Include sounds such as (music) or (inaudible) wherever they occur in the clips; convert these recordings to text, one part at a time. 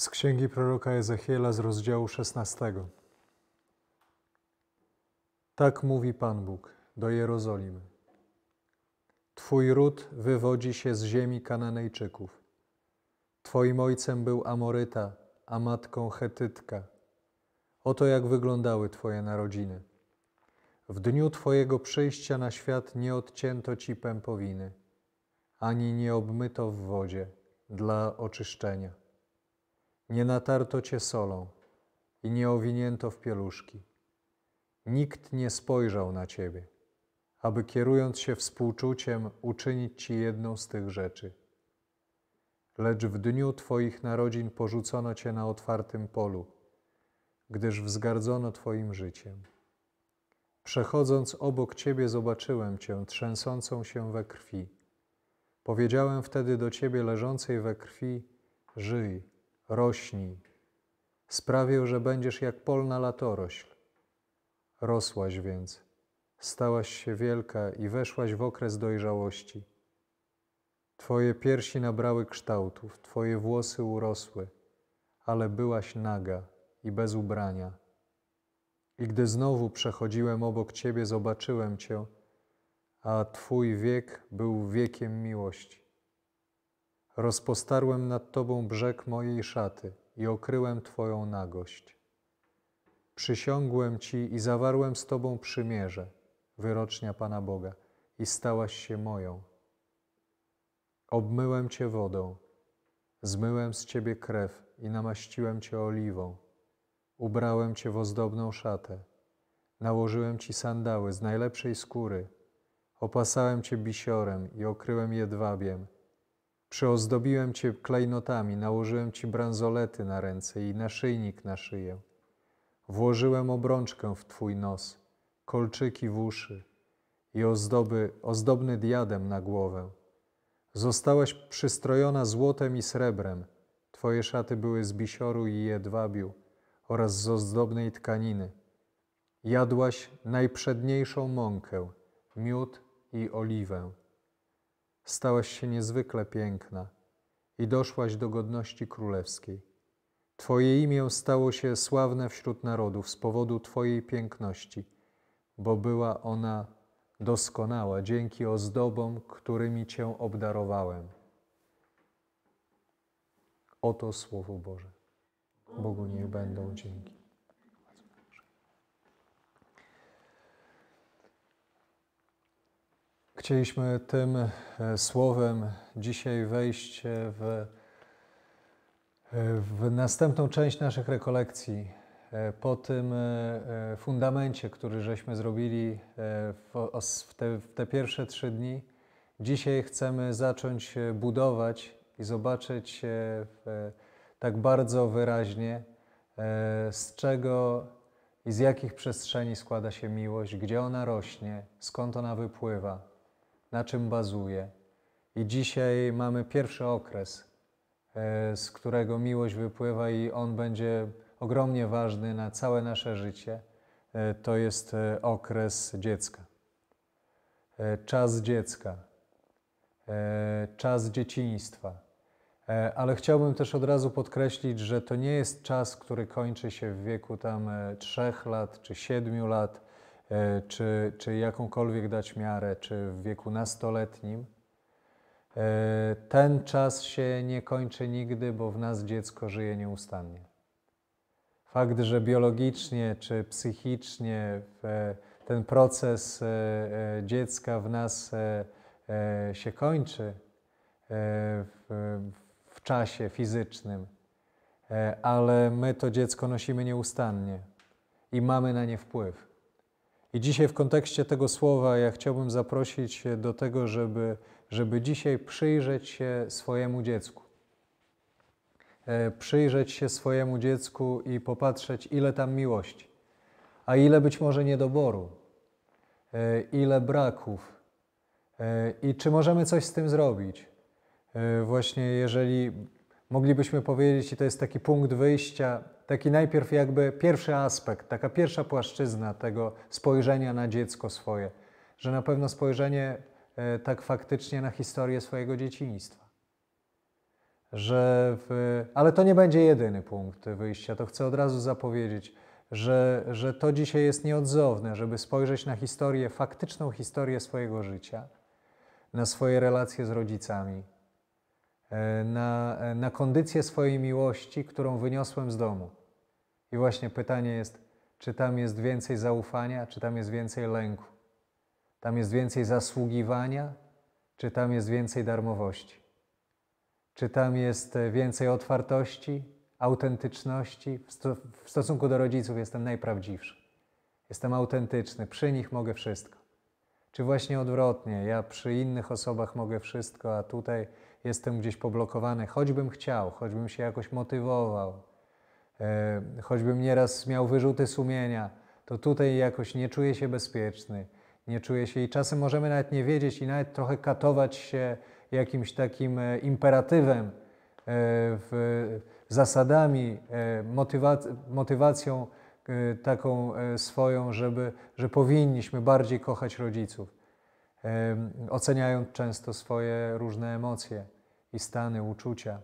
Z księgi proroka Ezechiela z rozdziału 16. Tak mówi Pan Bóg do Jerozolimy. Twój ród wywodzi się z ziemi Kananejczyków. Twoim ojcem był Amoryta, a matką Chetytka. Oto jak wyglądały Twoje narodziny. W dniu Twojego przyjścia na świat nie odcięto Ci pępowiny, ani nie obmyto w wodzie dla oczyszczenia nie natarto cię solą i nie owinięto w pieluszki. Nikt nie spojrzał na ciebie, aby kierując się współczuciem uczynić ci jedną z tych rzeczy. Lecz w dniu twoich narodzin porzucono cię na otwartym polu, gdyż wzgardzono twoim życiem. Przechodząc obok ciebie, zobaczyłem cię trzęsącą się we krwi. Powiedziałem wtedy do ciebie leżącej we krwi: Żyj rośnij. Sprawił, że będziesz jak polna latorośl. Rosłaś więc, stałaś się wielka i weszłaś w okres dojrzałości. Twoje piersi nabrały kształtów, twoje włosy urosły, ale byłaś naga i bez ubrania. I gdy znowu przechodziłem obok ciebie, zobaczyłem cię, a twój wiek był wiekiem miłości. Rozpostarłem nad Tobą brzeg mojej szaty i okryłem Twoją nagość. Przysiągłem Ci i zawarłem z Tobą przymierze, wyrocznia Pana Boga, i stałaś się moją. Obmyłem Cię wodą, zmyłem z Ciebie krew i namaściłem Cię oliwą. Ubrałem Cię w ozdobną szatę, nałożyłem Ci sandały z najlepszej skóry, opasałem Cię bisiorem i okryłem jedwabiem – Przeozdobiłem Cię klejnotami, nałożyłem Ci bransolety na ręce i naszyjnik na szyję. Włożyłem obrączkę w Twój nos, kolczyki w uszy i ozdoby, ozdobny diadem na głowę. Zostałaś przystrojona złotem i srebrem. Twoje szaty były z bisioru i jedwabiu oraz z ozdobnej tkaniny. Jadłaś najprzedniejszą mąkę, miód i oliwę stałaś się niezwykle piękna i doszłaś do godności królewskiej. Twoje imię stało się sławne wśród narodów z powodu Twojej piękności, bo była ona doskonała dzięki ozdobom, którymi Cię obdarowałem. Oto Słowo Boże. Bogu niech będą dzięki. Chcieliśmy tym e, słowem dzisiaj wejść e, w, e, w następną część naszych rekolekcji. Po tym fundamencie, który żeśmy zrobili w te, w te pierwsze trzy dni, dzisiaj chcemy zacząć budować i zobaczyć tak bardzo wyraźnie, z czego i z jakich przestrzeni składa się miłość, gdzie ona rośnie, skąd ona wypływa na czym bazuje. I dzisiaj mamy pierwszy okres, e, z którego miłość wypływa, i on będzie ogromnie ważny na całe nasze życie. E, to jest e, okres dziecka. Czas dziecka, czas dzieciństwa. Ale chciałbym też od razu podkreślić, że to nie jest czas, który kończy się w wieku tam trzech lat czy siedmiu lat E, czy, czy jakąkolwiek dać miarę, czy w wieku nastoletnim. E, ten czas się nie kończy nigdy, bo w nas dziecko żyje nieustannie. Fakt, że biologicznie czy psychicznie e, ten proces dziecka w nas się kończy w czasie fizycznym, ale my to dziecko nosimy nieustannie i mamy na nie wpływ. I dzisiaj w kontekście tego słowa ja chciałbym zaprosić do tego, żeby, żeby dzisiaj przyjrzeć się swojemu dziecku. E, przyjrzeć się swojemu dziecku i popatrzeć, ile tam miłości, a ile być może niedoboru, e, ile braków, e, i czy możemy coś z tym zrobić? Właśnie jeżeli moglibyśmy powiedzieć, i to jest taki punkt wyjścia, taki najpierw jakby pierwszy aspekt, taka pierwsza płaszczyzna tego spojrzenia na dziecko swoje, że na pewno spojrzenie e, tak faktycznie na historię swojego dzieciństwa. Że w, ale to nie będzie jedyny punkt wyjścia, to chcę od razu zapowiedzieć, że, że to dzisiaj jest nieodzowne, żeby spojrzeć na historię, faktyczną historię swojego życia, na swoje relacje z rodzicami, e, na, na kondycję swojej miłości, którą wyniosłem z domu. I właśnie pytanie jest, czy tam jest więcej zaufania, czy tam jest więcej lęku? Tam jest więcej zasługiwania, czy tam jest więcej darmowości? Czy tam jest e, więcej otwartości, autentyczności? W, sto w stosunku do rodziców jestem najprawdziwszy. Jestem autentyczny, przy nich mogę wszystko. Czy właśnie odwrotnie, ja przy innych osobach mogę wszystko, a tutaj jestem gdzieś poblokowany, choćbym chciał, choćbym się jakoś motywował, E, choćbym nieraz miał wyrzuty sumienia, to tutaj jakoś nie czuję się bezpieczny, nie czuję się i czasem możemy nawet nie wiedzieć i nawet trochę katować się jakimś takim e, imperatywem, e, zasadami, motywacją taką swoją, żeby, że powinniśmy bardziej kochać rodziców, oceniając często swoje różne emocje i stany, uczucia.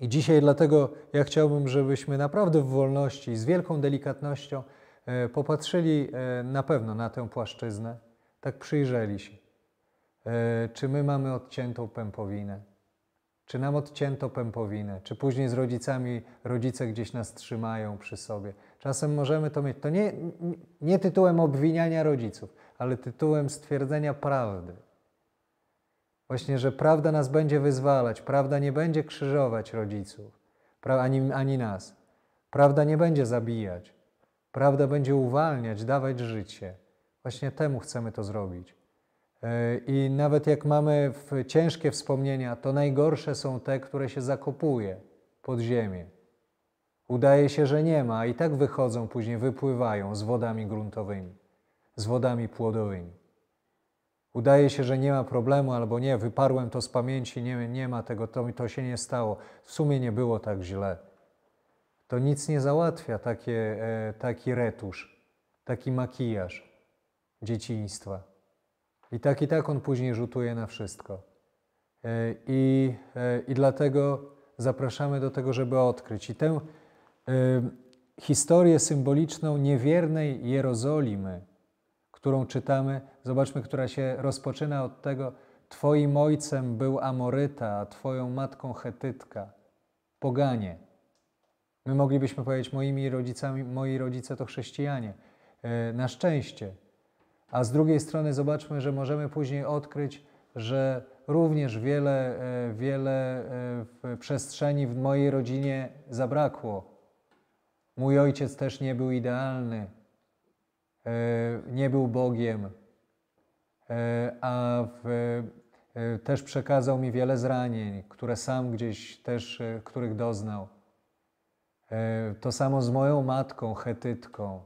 I dzisiaj dlatego ja chciałbym, żebyśmy naprawdę w wolności, z wielką delikatnością e, popatrzyli e, na pewno na tę płaszczyznę, tak przyjrzeli się. E, czy my mamy odciętą pępowinę? Czy nam odcięto pępowinę? Czy później z rodzicami rodzice gdzieś nas trzymają przy sobie? Czasem możemy to mieć. To nie, nie tytułem obwiniania rodziców, ale tytułem stwierdzenia prawdy. Właśnie, że prawda nas będzie wyzwalać, prawda nie będzie krzyżować rodziców, ani, ani nas. Prawda nie będzie zabijać, prawda będzie uwalniać, dawać życie. Właśnie temu chcemy to zrobić. E, I nawet jak mamy ciężkie wspomnienia, to najgorsze są te, które się zakopuje pod ziemię. Udaje się, że nie ma, i tak wychodzą, później wypływają z wodami gruntowymi, z wodami płodowymi. Udaje się, że nie ma problemu, albo nie, wyparłem to z pamięci, nie, nie ma tego, to, to się nie stało. W sumie nie było tak źle. To nic nie załatwia takie, e, taki retusz, taki makijaż dzieciństwa. I tak i tak on później rzutuje na wszystko. E, I, e, i dlatego zapraszamy do tego, żeby odkryć. I tę historię symboliczną niewiernej Jerozolimy, którą czytamy, zobaczmy, która się rozpoczyna od tego: Twoim ojcem był Amoryta, a Twoją matką Chetytka, poganie. My moglibyśmy powiedzieć, moimi rodzicami, moi rodzice to chrześcijanie. E, na szczęście. A z drugiej strony zobaczmy, że możemy później odkryć, że również wiele, e, wiele e, w przestrzeni w mojej rodzinie zabrakło. Mój ojciec też nie był idealny. E, nie był Bogiem, e, a w, e, też przekazał mi wiele zranień, które sam gdzieś też, których doznał. To samo z moją matką, hetytką.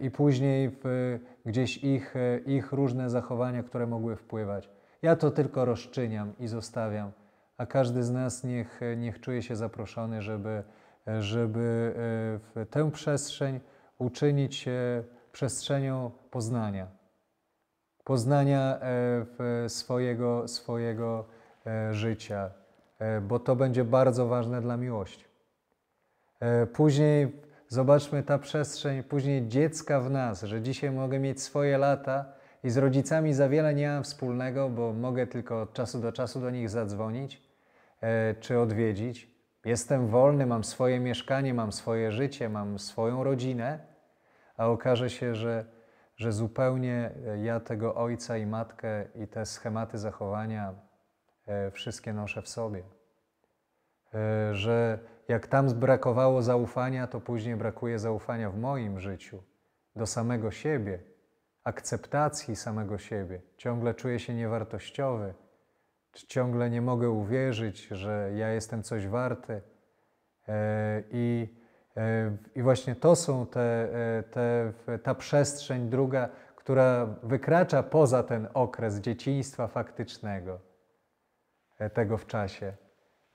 I później w, gdzieś ich, ich różne zachowania, które mogły wpływać. Ja to tylko rozczyniam i zostawiam, a każdy z nas niech, niech czuje się zaproszony, żeby, żeby w tę przestrzeń, uczynić się przestrzenią poznania. Poznania e, swojego, swojego e, życia, e, bo to będzie bardzo ważne dla miłości. Później zobaczmy ta przestrzeń, później dziecka w nas, że dzisiaj mogę mieć swoje lata i z rodzicami za wiele nie mam wspólnego, bo mogę tylko od czasu do czasu do nich zadzwonić czy odwiedzić. Jestem wolny, mam swoje mieszkanie, mam swoje życie, mam swoją rodzinę a okaże się, że, że zupełnie e, ja tego ojca i matkę i te schematy zachowania e, wszystkie noszę w sobie. E, że jak tam brakowało zaufania, to później brakuje zaufania w moim życiu do samego siebie, akceptacji samego siebie. Ciągle czuję się niewartościowy, ciągle nie mogę uwierzyć, że ja jestem coś warty. I E, I właśnie to są te, e, te, ta przestrzeń druga, która wykracza poza ten okres dzieciństwa faktycznego, e, tego w czasie.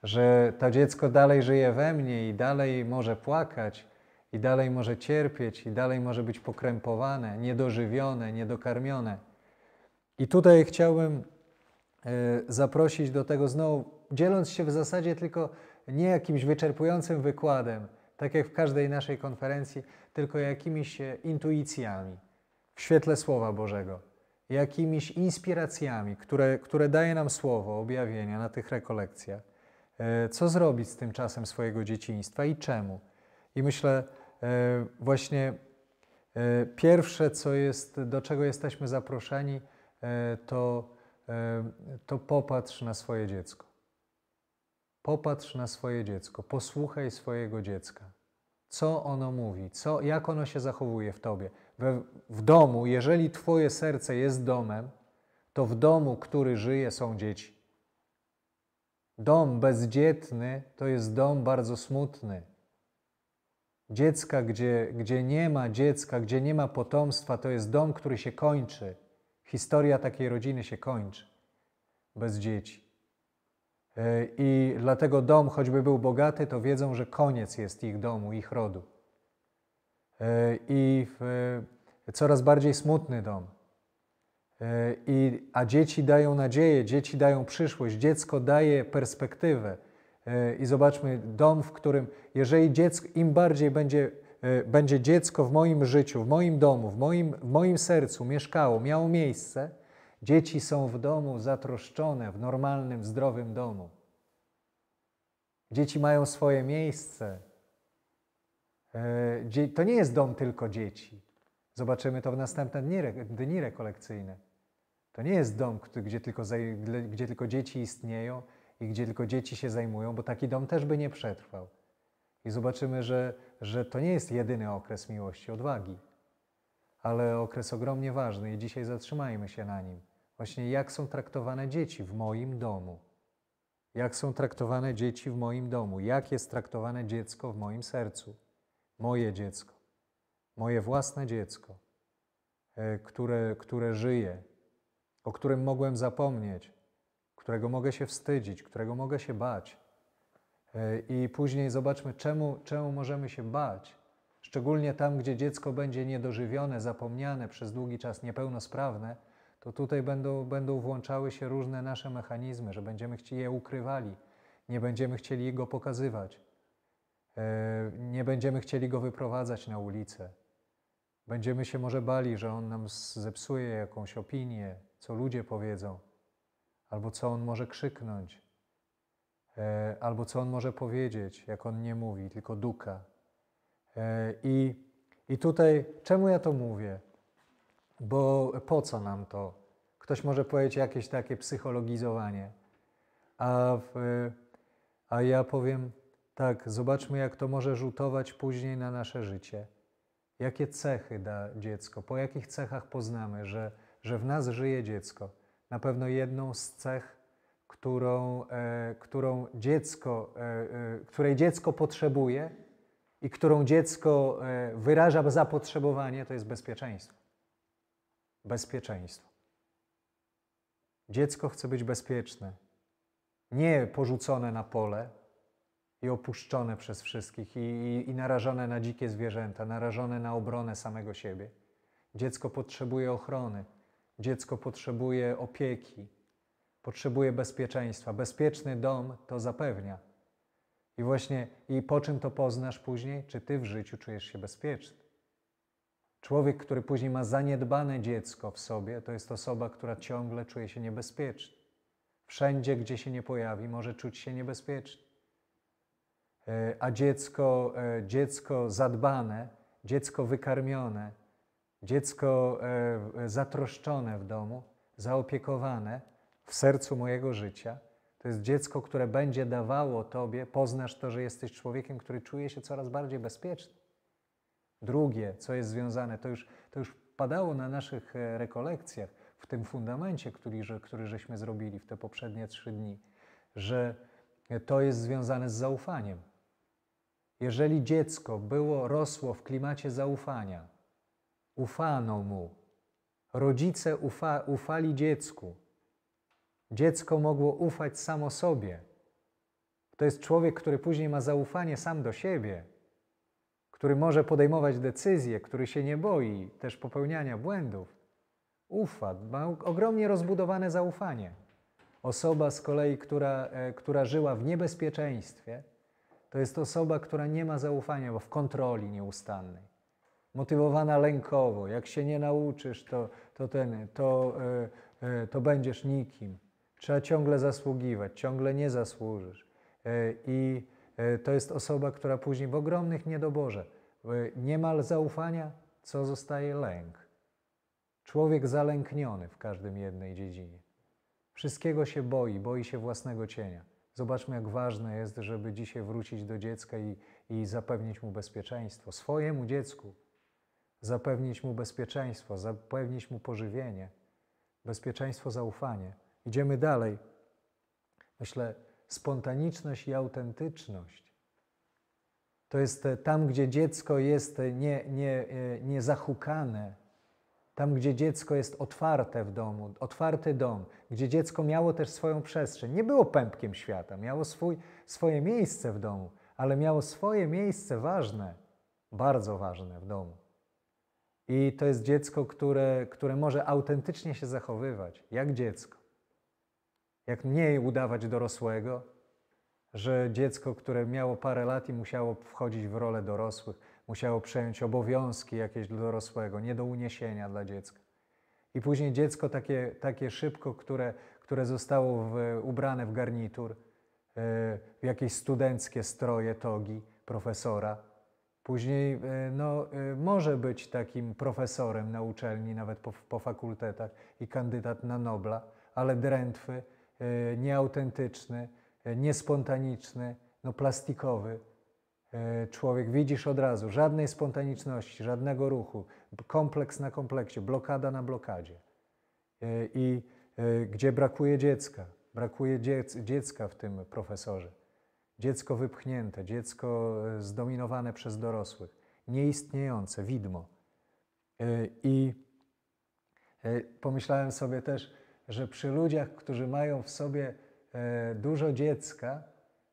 Że to dziecko dalej żyje we mnie i dalej może płakać, i dalej może cierpieć, i dalej może być pokrępowane, niedożywione, niedokarmione. I tutaj chciałbym zaprosić do tego znowu, dzieląc się w zasadzie tylko nie jakimś wyczerpującym wykładem, tak jak w każdej naszej konferencji, tylko jakimiś e, intuicjami w świetle Słowa Bożego, jakimiś inspiracjami, które, które daje nam Słowo, objawienia na tych rekolekcjach. E, co zrobić z tym czasem swojego dzieciństwa i czemu? I myślę, e, właśnie pierwsze, co jest, do czego jesteśmy zaproszeni, to, to popatrz na swoje dziecko. Popatrz na swoje dziecko, posłuchaj swojego dziecka. Co ono mówi, co, jak ono się zachowuje w tobie. We, w domu, jeżeli twoje serce jest domem, to w domu, który żyje, są dzieci. Dom bezdzietny to jest dom bardzo smutny. Dziecka, gdzie, gdzie nie ma dziecka, gdzie nie ma potomstwa, to jest dom, który się kończy. Historia takiej rodziny się kończy bez dzieci. E, I dlatego dom, choćby był bogaty, to wiedzą, że koniec jest ich domu, ich rodu. E, I e, coraz bardziej smutny dom. I, a dzieci dają nadzieję, dzieci dają przyszłość, dziecko daje perspektywę. I zobaczmy, dom, w którym, jeżeli dziecko, im bardziej będzie, będzie dziecko w moim życiu, w moim domu, w moim, w moim sercu mieszkało, miało miejsce, Dzieci są w domu zatroszczone, w normalnym, zdrowym domu. Dzieci mają swoje miejsce. E, to nie jest dom tylko dzieci. Zobaczymy to w następne dni, rekolekcyjne. To nie jest dom, gdzie tylko, gdzie tylko dzieci istnieją i gdzie tylko dzieci się zajmują, bo taki dom też by nie przetrwał. I zobaczymy, że, że to nie jest jedyny okres miłości, odwagi, ale okres ogromnie ważny i dzisiaj zatrzymajmy się na nim. Właśnie jak są traktowane dzieci w moim domu? Jak są traktowane dzieci w moim domu? Jak jest traktowane dziecko w moim sercu? Moje dziecko, moje własne dziecko, e, które, które żyje, o którym mogłem zapomnieć, którego mogę się wstydzić, którego mogę się bać. E, I później zobaczmy, czemu, czemu możemy się bać, szczególnie tam, gdzie dziecko będzie niedożywione, zapomniane przez długi czas, niepełnosprawne to tutaj będą, będą włączały się różne nasze mechanizmy, że będziemy je ukrywali, nie będziemy chcieli go pokazywać, e, nie będziemy chcieli go wyprowadzać na ulicę. Będziemy się może bali, że on nam zepsuje jakąś opinię, co ludzie powiedzą, albo co on może krzyknąć, e, albo co on może powiedzieć, jak on nie mówi, tylko duka. E, I, i tutaj, czemu ja to mówię? Bo po co nam to? Ktoś może powiedzieć jakieś takie psychologizowanie. A, w, e, a ja powiem tak, zobaczmy, jak to może rzutować później na nasze życie. Jakie cechy da dziecko? Po jakich cechach poznamy, że, że w nas żyje dziecko? Na pewno jedną z cech, którą, e, którą dziecko, e, e, której dziecko potrzebuje i którą dziecko e, wyraża zapotrzebowanie, to jest bezpieczeństwo bezpieczeństwo. Dziecko chce być bezpieczne, nie porzucone na pole i opuszczone przez wszystkich, i, i, i narażone na dzikie zwierzęta, narażone na obronę samego siebie. Dziecko potrzebuje ochrony, dziecko potrzebuje opieki, potrzebuje bezpieczeństwa. Bezpieczny dom to zapewnia. I właśnie, i po czym to poznasz później? Czy ty w życiu czujesz się bezpieczny? Człowiek, który później ma zaniedbane dziecko w sobie, to jest osoba, która ciągle czuje się niebezpieczna. Wszędzie, gdzie się nie pojawi, może czuć się niebezpieczny. E, a dziecko, e, dziecko zadbane, dziecko wykarmione, dziecko e, zatroszczone w domu, zaopiekowane w sercu mojego życia, to jest dziecko, które będzie dawało Tobie, poznasz to, że jesteś człowiekiem, który czuje się coraz bardziej bezpieczny. Drugie, co jest związane, to już, to już padało na naszych e, rekolekcjach, w tym fundamencie, który, że, który żeśmy zrobili w te poprzednie trzy dni, że e, to jest związane z zaufaniem. Jeżeli dziecko było, rosło w klimacie zaufania, ufano mu, rodzice ufa, ufali dziecku, dziecko mogło ufać samo sobie. To jest człowiek, który później ma zaufanie sam do siebie który może podejmować decyzje, który się nie boi też popełniania błędów, ufa, ma ogromnie rozbudowane zaufanie. Osoba z kolei, która, e, która żyła w niebezpieczeństwie, to jest osoba, która nie ma zaufania, bo w kontroli nieustannej, motywowana lękowo. Jak się nie nauczysz, to, to, ten, to, e, e, to będziesz nikim. Trzeba ciągle zasługiwać, ciągle nie zasłużysz. I E, to jest osoba, która później w ogromnych niedoborze, e, niemal zaufania, co zostaje lęk. Człowiek zalękniony w każdym jednej dziedzinie. Wszystkiego się boi, boi się własnego cienia. Zobaczmy, jak ważne jest, żeby dzisiaj wrócić do dziecka i, i zapewnić mu bezpieczeństwo, swojemu dziecku. Zapewnić mu bezpieczeństwo, zapewnić mu pożywienie, bezpieczeństwo, zaufanie. Idziemy dalej. Myślę, spontaniczność i autentyczność. To jest e, tam, gdzie dziecko jest e, nie, nie, e, nie tam, gdzie dziecko jest otwarte w domu, otwarty dom, gdzie dziecko miało też swoją przestrzeń. Nie było pępkiem świata, miało swój, swoje miejsce w domu, ale miało swoje miejsce ważne, bardzo ważne w domu. I to jest dziecko, które, które może autentycznie się zachowywać, jak dziecko. Jak mniej udawać dorosłego, że dziecko, które miało parę lat i musiało wchodzić w rolę dorosłych, musiało przejąć obowiązki jakieś dla dorosłego, nie do uniesienia dla dziecka. I później dziecko takie, takie szybko, które, które zostało w, ubrane w garnitur, e, w jakieś studenckie stroje, togi profesora. Później e, no, e, może być takim profesorem na uczelni, nawet po, po fakultetach i kandydat na Nobla, ale drętwy, E, nieautentyczny, e, niespontaniczny, no plastikowy. E, człowiek widzisz od razu żadnej spontaniczności, żadnego ruchu, kompleks na kompleksie, blokada na blokadzie. I gdzie brakuje dziecka, brakuje dziecka w tym profesorze. Dziecko wypchnięte, dziecko zdominowane przez dorosłych, nieistniejące, widmo. I pomyślałem sobie też, że przy ludziach, którzy mają w sobie e, dużo dziecka,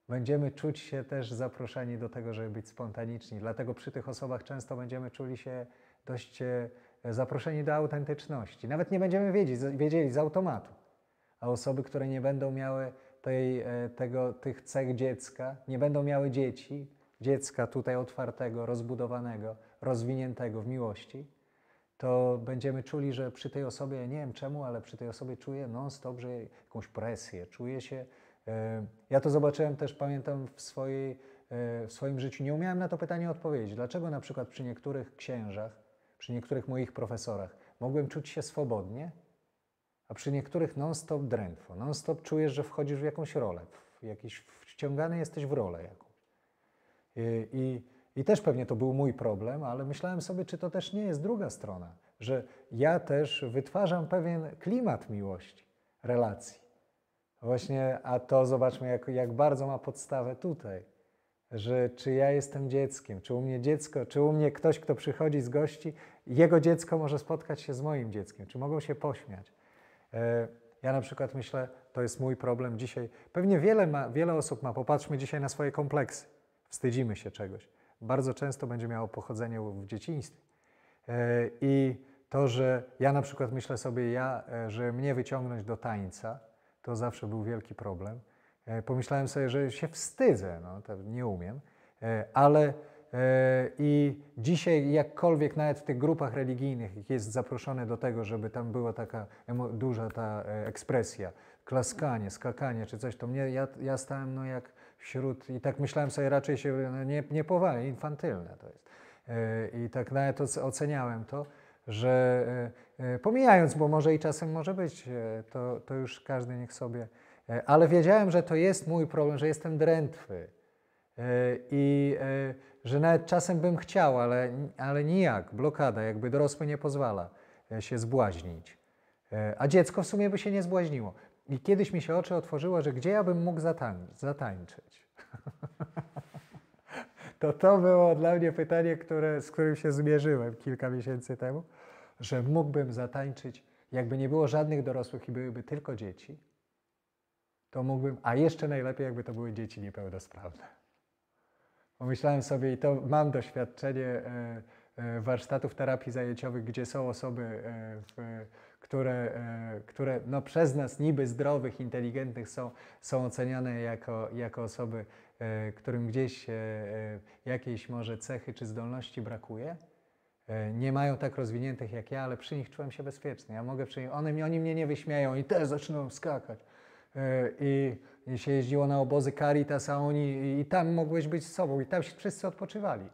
będziemy czuć się też zaproszeni do tego, żeby być spontaniczni. Dlatego przy tych osobach często będziemy czuli się dość e, zaproszeni do autentyczności. Nawet nie będziemy wiedzieć, wiedzieli z automatu. A osoby, które nie będą miały tej, e, tego, tych cech dziecka, nie będą miały dzieci, dziecka tutaj otwartego, rozbudowanego, rozwiniętego w miłości, to będziemy czuli, że przy tej osobie, nie wiem czemu, ale przy tej osobie czuję non-stop, że jakąś presję, czuję się. E, ja to zobaczyłem też, pamiętam, w, swojej, e, w swoim życiu. Nie umiałem na to pytanie odpowiedzieć. Dlaczego na przykład przy niektórych księżach, przy niektórych moich profesorach mogłem czuć się swobodnie, a przy niektórych non-stop drętwo. Non-stop czujesz, że wchodzisz w jakąś rolę, w jakiś, wciągany jesteś w rolę jakąś. E, I, i i też pewnie to był mój problem, ale myślałem sobie, czy to też nie jest druga strona, że ja też wytwarzam pewien klimat miłości, relacji. Właśnie, a to zobaczmy, jak, jak bardzo ma podstawę tutaj, że czy ja jestem dzieckiem, czy u mnie dziecko, czy u mnie ktoś, kto przychodzi z gości, jego dziecko może spotkać się z moim dzieckiem, czy mogą się pośmiać. E, ja na przykład myślę, to jest mój problem dzisiaj. Pewnie wiele, ma, wiele osób ma, popatrzmy dzisiaj na swoje kompleksy. Wstydzimy się czegoś bardzo często będzie miało pochodzenie w dzieciństwie. E, I to, że ja na przykład myślę sobie, ja, e, że mnie wyciągnąć do tańca, to zawsze był wielki problem. E, pomyślałem sobie, że się wstydzę, no, nie umiem, ale i dzisiaj, jakkolwiek nawet w tych grupach religijnych jest zaproszone do tego, żeby tam była taka duża ta ekspresja, klaskanie, skakanie czy coś, to mnie, ja, ja stałem no jak wśród, i tak myślałem sobie, raczej się no, nie, nie powali, infantylne to jest. E, I tak nawet oceniałem to, że e, e, pomijając, bo może i czasem może być, to, to już każdy niech sobie, ale wiedziałem, że to jest mój problem, że jestem drętwy i że nawet czasem bym chciał, ale, ale nijak, blokada, jakby dorosły nie pozwala się zbłaźnić. A dziecko w sumie by się nie zbłaźniło. I kiedyś mi się oczy otworzyło, że gdzie ja bym mógł zatań- zatańczyć. (laughs) to to było dla mnie pytanie, które, z którym się zmierzyłem kilka miesięcy temu, że mógłbym zatańczyć, jakby nie było żadnych dorosłych i byłyby tylko dzieci, to mógłbym, a jeszcze najlepiej, jakby to były dzieci niepełnosprawne. Pomyślałem sobie, i to mam doświadczenie e, e, warsztatów terapii zajęciowych, gdzie są osoby e, w które, e, które no przez nas niby zdrowych, inteligentnych są, są oceniane jako, jako osoby, e, którym gdzieś e, jakiejś może cechy czy zdolności brakuje, nie mają tak rozwiniętych jak ja, ale przy nich czułem się bezpieczny. Ja mogę przy nich, one, oni mnie nie wyśmieją i też zaczynają skakać. I, się jeździło na obozy Caritas, a oni i tam mogłeś być z sobą i tam się wszyscy odpoczywali.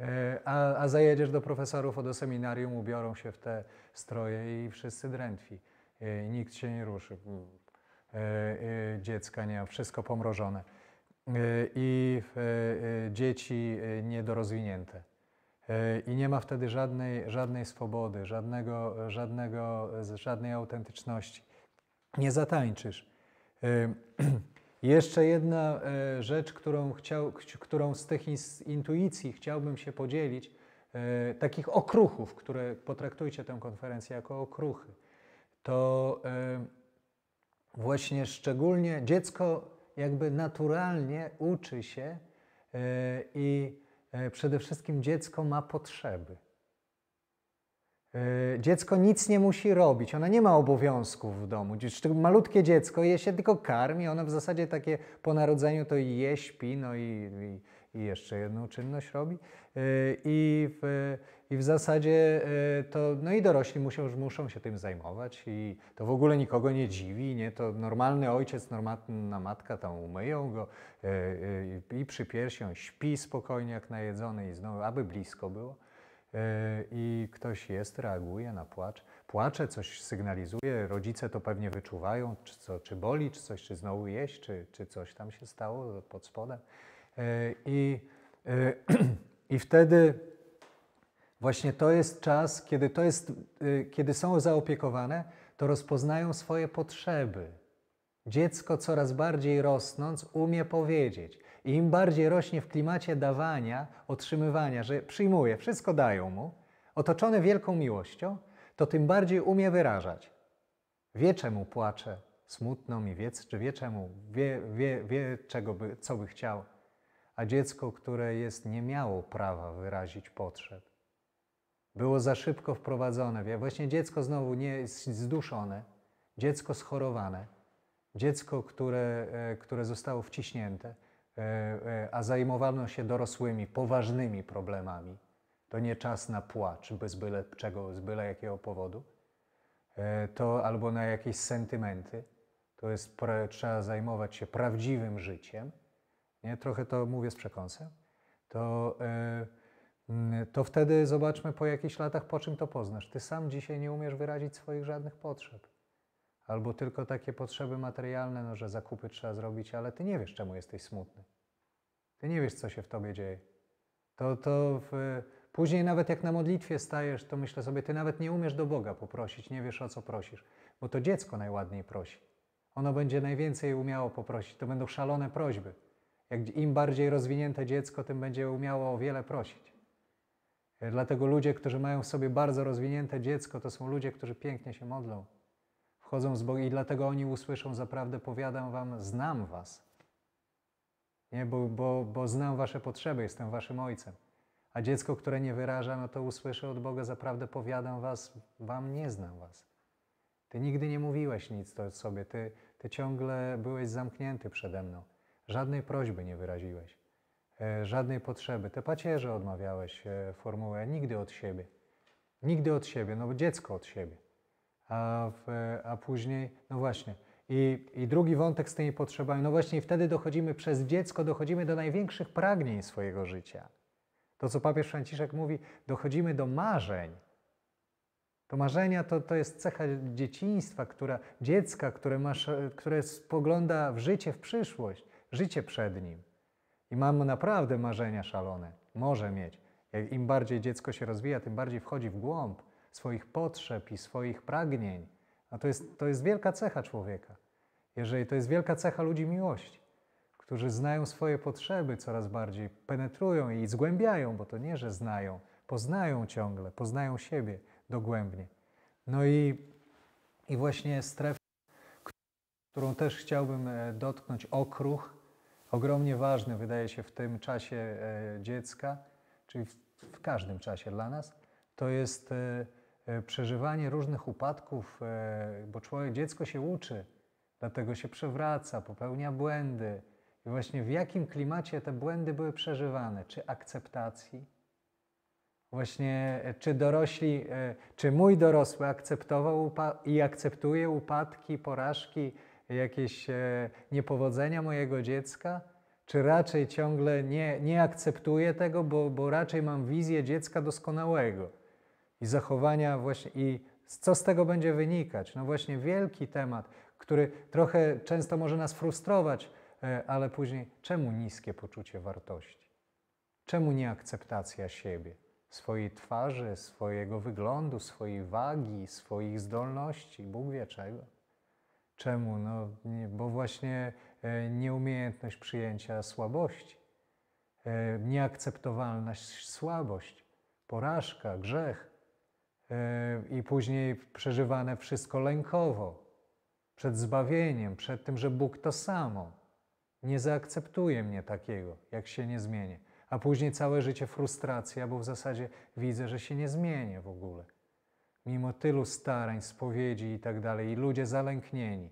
E, a, a zajedziesz do profesorów do seminarium, ubiorą się w te stroje i wszyscy drętwi. E, nikt się nie ruszy. E, dziecka nie ma, wszystko pomrożone. I dzieci niedorozwinięte. I nie ma wtedy żadnej, żadnej swobody, żadnego, żadnego, żadnej autentyczności. Nie zatańczysz. (clears throat) Jeszcze jedna e, rzecz, którą, chciał, którą z tych intuicji chciałbym się podzielić, e, takich okruchów, które potraktujcie tę konferencję jako okruchy, to e, właśnie szczególnie dziecko jakby naturalnie uczy się i przede wszystkim dziecko ma potrzeby. Y, dziecko nic nie musi robić, ona nie ma obowiązków w domu. Malutkie dziecko je się tylko karmi, ono w zasadzie takie po narodzeniu to je, śpi, no i, i, i jeszcze jedną czynność robi. Y, I w, I w zasadzie y, to, no i dorośli muszą, muszą się tym zajmować i to w ogóle nikogo nie dziwi, nie? To normalny ojciec, normalna matka tam umyją go i, przy piersią on śpi spokojnie jak najedzony i znowu, aby blisko było. E, i ktoś jest, reaguje na płacz. Płacze, coś sygnalizuje, rodzice to pewnie wyczuwają, czy, co, czy boli, czy coś, czy znowu jeść, czy, czy coś tam się stało pod spodem. E, I, e, (clears throat) i wtedy właśnie to jest czas, kiedy, to jest, kiedy są zaopiekowane, to rozpoznają swoje potrzeby. Dziecko coraz bardziej rosnąc umie powiedzieć, i im bardziej rośnie w klimacie dawania, otrzymywania, że przyjmuje, wszystko dają mu, otoczony wielką miłością, to tym bardziej umie wyrażać. Wie, czemu płacze, smutno mi wiec, czy wie czemu, wie, wie, wie czego by, co by chciał. A dziecko, które jest, nie miało prawa wyrazić potrzeb. Było za szybko wprowadzone. Wie, właśnie dziecko znowu nie zduszone, dziecko schorowane, dziecko, które, e, które zostało wciśnięte. E, e, a zajmowano się dorosłymi, poważnymi problemami. To nie czas na płacz bez byle czego, z byle jakiego powodu, e, to albo na jakieś sentymenty. To jest, trzeba zajmować się prawdziwym życiem. Nie? Trochę to mówię z przekąsem. To, to wtedy zobaczmy po jakichś latach, po czym to poznasz. Ty sam dzisiaj nie umiesz wyrazić swoich żadnych potrzeb albo tylko takie potrzeby materialne, no, że zakupy trzeba zrobić, ale ty nie wiesz, czemu jesteś smutny. Ty nie wiesz, co się w tobie dzieje. To, to w, później nawet jak na modlitwie stajesz, to myślę sobie, ty nawet nie umiesz do Boga poprosić, nie wiesz o co prosisz, bo to dziecko najładniej prosi. Ono będzie najwięcej umiało poprosić, to będą szalone prośby. Jak im bardziej rozwinięte dziecko, tym będzie umiało o wiele prosić. E, dlatego ludzie, którzy mają w sobie bardzo rozwinięte dziecko, to są ludzie, którzy pięknie się modlą chodzą z Bogiem i dlatego oni usłyszą zaprawdę, powiadam wam, znam was. Nie, bo, bo, bo znam wasze potrzeby, jestem waszym ojcem. A dziecko, które nie wyraża, no to usłyszy od Boga, zaprawdę powiadam was, wam nie znam was. Ty nigdy nie mówiłeś nic to sobie, ty, ty ciągle byłeś zamknięty przede mną. Żadnej prośby nie wyraziłeś, e, żadnej potrzeby. Te pacierze odmawiałeś e, formułę nigdy od siebie. Nigdy od siebie, no bo dziecko od siebie a, w, a później, no właśnie. I, I drugi wątek z tymi potrzebami, no właśnie wtedy dochodzimy przez dziecko, dochodzimy do największych pragnień swojego życia. To, co papież Franciszek mówi, dochodzimy do marzeń. To marzenia to, to jest cecha dzieciństwa, która, dziecka, które, masz, które spogląda w życie, w przyszłość, życie przed nim. I mam naprawdę marzenia szalone. Może mieć. Im bardziej dziecko się rozwija, tym bardziej wchodzi w głąb swoich potrzeb i swoich pragnień. A to jest, to jest wielka cecha człowieka. Jeżeli to jest wielka cecha ludzi miłości, którzy znają swoje potrzeby coraz bardziej, penetrują i zgłębiają, bo to nie, że znają, poznają ciągle, poznają siebie dogłębnie. No i, i właśnie strefa, którą też chciałbym e, dotknąć, okruch, ogromnie ważny wydaje się w tym czasie e, dziecka, czyli w, w każdym czasie dla nas, to jest e, E, przeżywanie różnych upadków, e, bo człowiek, dziecko się uczy, dlatego się przewraca, popełnia błędy. I właśnie w jakim klimacie te błędy były przeżywane? Czy akceptacji? Właśnie, e, czy dorośli, czy mój dorosły akceptował i akceptuje upadki, porażki, jakieś niepowodzenia mojego dziecka? Czy raczej ciągle nie, nie akceptuje tego, bo, bo raczej mam wizję dziecka doskonałego? i zachowania właśnie i co z tego będzie wynikać? No właśnie wielki temat, który trochę często może nas frustrować, e, ale później czemu niskie poczucie wartości? Czemu nieakceptacja siebie, swojej twarzy, swojego wyglądu, swojej wagi, swoich zdolności, Bóg wie czego? Czemu? No, nie, bo właśnie e, nieumiejętność przyjęcia słabości, e, nieakceptowalna słabość, porażka, grzech, Y, i później przeżywane wszystko lękowo, przed zbawieniem, przed tym, że Bóg to samo. Nie zaakceptuje mnie takiego, jak się nie zmienię. A później całe życie frustracja, bo w zasadzie widzę, że się nie zmienię w ogóle. Mimo tylu starań, spowiedzi i tak dalej, i ludzie zalęknieni,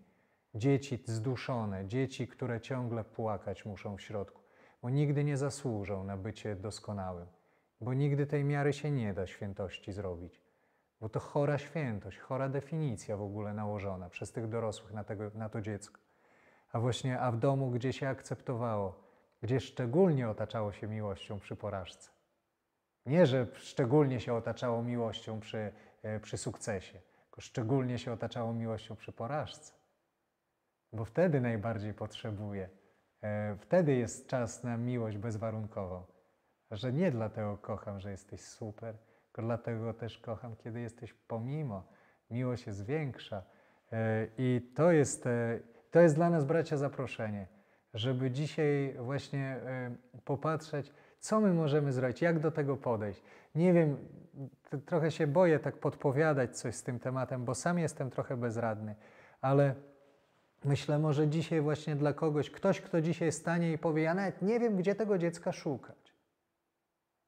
dzieci zduszone, dzieci, które ciągle płakać muszą w środku, bo nigdy nie zasłużą na bycie doskonałym, bo nigdy tej miary się nie da świętości zrobić. Bo to chora świętość, chora definicja w ogóle nałożona przez tych dorosłych na, tego, na to dziecko. A właśnie, a w domu, gdzie się akceptowało, gdzie szczególnie otaczało się miłością przy porażce. Nie, że szczególnie się otaczało miłością przy, e, przy sukcesie, tylko szczególnie się otaczało miłością przy porażce. Bo wtedy najbardziej potrzebuje. Wtedy jest czas na miłość bezwarunkową. Że nie dlatego kocham, że jesteś super, dlatego też kocham, kiedy jesteś pomimo. Miłość się zwiększa. E, I to jest, e, to jest dla nas, bracia, zaproszenie, żeby dzisiaj właśnie e, popatrzeć, co my możemy zrobić, jak do tego podejść. Nie wiem, trochę się boję tak podpowiadać coś z tym tematem, bo sam jestem trochę bezradny, ale myślę, może dzisiaj właśnie dla kogoś, ktoś, kto dzisiaj stanie i powie, ja nawet nie wiem, gdzie tego dziecka szuka.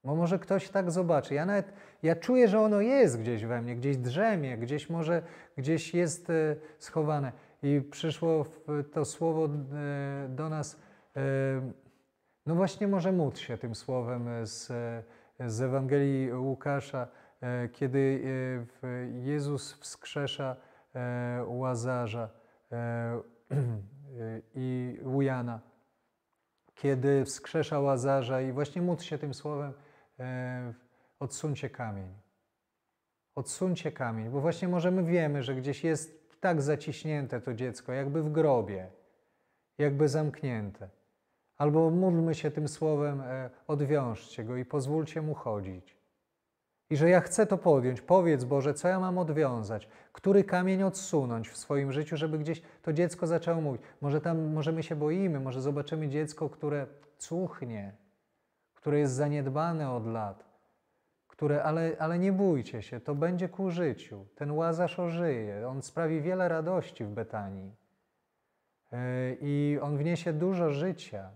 Bo może ktoś tak zobaczy. Ja nawet ja czuję, że ono jest gdzieś we mnie, gdzieś drzemie, gdzieś może gdzieś jest e, schowane. I przyszło to słowo e, do nas. E, no właśnie może móc się tym słowem z, z Ewangelii Łukasza, kiedy Jezus wskrzesza Łazarza (clears throat) i Łujana. Kiedy wskrzesza Łazarza i właśnie móc się tym słowem, E, odsuńcie kamień. Odsuńcie kamień, bo właśnie może my wiemy, że gdzieś jest tak zaciśnięte to dziecko, jakby w grobie, jakby zamknięte. Albo módlmy się tym słowem, e, odwiążcie go i pozwólcie mu chodzić. I że ja chcę to podjąć, powiedz Boże, co ja mam odwiązać, który kamień odsunąć w swoim życiu, żeby gdzieś to dziecko zaczęło mówić. Może, tam, może my się boimy, może zobaczymy dziecko, które cuchnie, które jest zaniedbane od lat, które, ale, ale nie bójcie się, to będzie ku życiu. Ten łazarz ożyje, on sprawi wiele radości w Betanii e, i on wniesie dużo życia.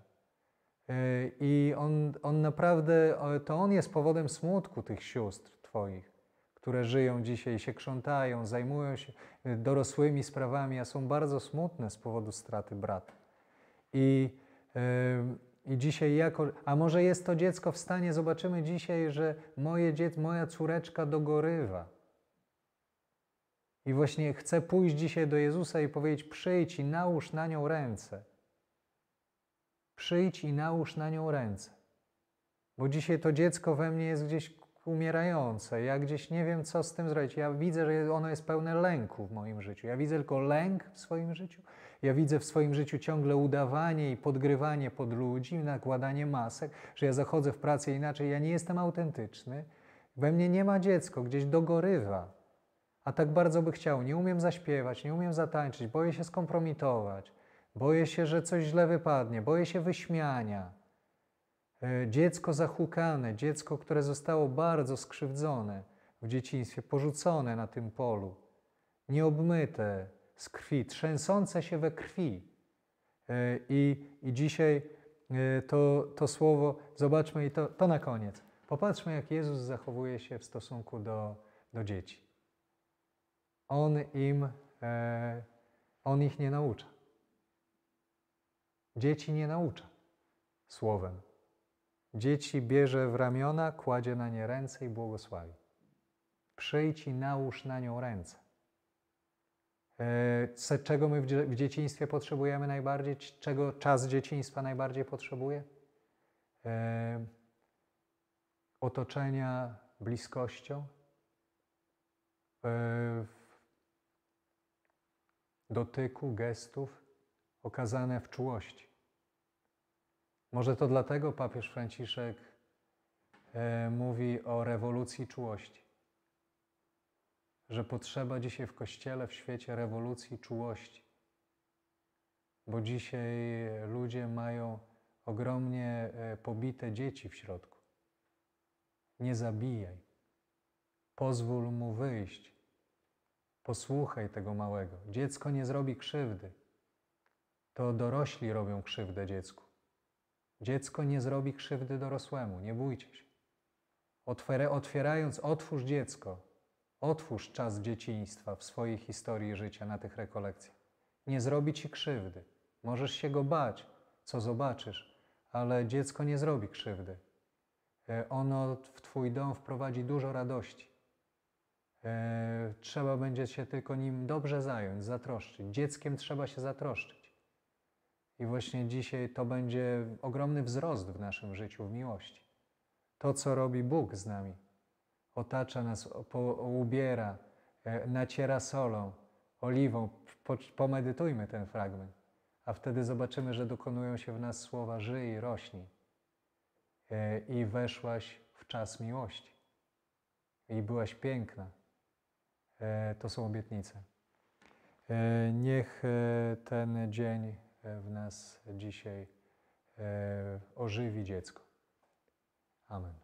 E, I on, on naprawdę, to on jest powodem smutku tych sióstr Twoich, które żyją dzisiaj, się krzątają, zajmują się e, dorosłymi sprawami, a są bardzo smutne z powodu straty brata. I yy, i dzisiaj jako, a może jest to dziecko w stanie, zobaczymy dzisiaj, że moje dziecko, moja córeczka dogorywa. I właśnie chcę pójść dzisiaj do Jezusa i powiedzieć: przyjdź i nałóż na nią ręce. Przyjdź i nałóż na nią ręce. Bo dzisiaj to dziecko we mnie jest gdzieś umierające. Ja gdzieś nie wiem, co z tym zrobić. Ja widzę, że ono jest pełne lęku w moim życiu. Ja widzę tylko lęk w swoim życiu. Ja widzę w swoim życiu ciągle udawanie i podgrywanie pod ludzi, nakładanie masek, że ja zachodzę w pracę inaczej, ja nie jestem autentyczny. We mnie nie ma dziecko, gdzieś dogorywa. A tak bardzo by chciał. Nie umiem zaśpiewać, nie umiem zatańczyć, boję się skompromitować, boję się, że coś źle wypadnie, boję się wyśmiania. E, dziecko zahukane, dziecko, które zostało bardzo skrzywdzone w dzieciństwie, porzucone na tym polu, nieobmyte, z krwi, trzęsące się we krwi. E, I, i dzisiaj e, to, to słowo, zobaczmy i to, to na koniec. Popatrzmy, jak Jezus zachowuje się w stosunku do, do dzieci. On im, e, on ich nie naucza. Dzieci nie naucza słowem. Dzieci bierze w ramiona, kładzie na nie ręce i błogosławi. Przyjdź i nałóż na nią ręce. E, czego my w dzieciństwie potrzebujemy najbardziej? Czego czas dzieciństwa najbardziej potrzebuje? E, otoczenia bliskością, e, dotyku, gestów okazane w czułości. Może to dlatego papież Franciszek mówi o rewolucji czułości że potrzeba dzisiaj w Kościele, w świecie rewolucji czułości. Bo dzisiaj ludzie mają ogromnie e, pobite dzieci w środku. Nie zabijaj. Pozwól mu wyjść. Posłuchaj tego małego. Dziecko nie zrobi krzywdy. To dorośli robią krzywdę dziecku. Dziecko nie zrobi krzywdy dorosłemu, nie bójcie się. otwierając, otwórz dziecko, Otwórz czas dzieciństwa w swojej historii życia na tych rekolekcjach. Nie zrobi ci krzywdy. Możesz się go bać, co zobaczysz, ale dziecko nie zrobi krzywdy. E, ono w Twój dom wprowadzi dużo radości. E, trzeba będzie się tylko nim dobrze zająć, zatroszczyć. Dzieckiem trzeba się zatroszczyć. I właśnie dzisiaj to będzie ogromny wzrost w naszym życiu, w miłości. To, co robi Bóg z nami, otacza nas, ubiera, e, naciera solą, oliwą. Pomedytujmy ten fragment, a wtedy zobaczymy, że dokonują się w nas słowa żyj i rośnij. E, I weszłaś w czas miłości. I byłaś piękna. E, to są obietnice. Niech ten dzień w nas dzisiaj ożywi dziecko. Amen.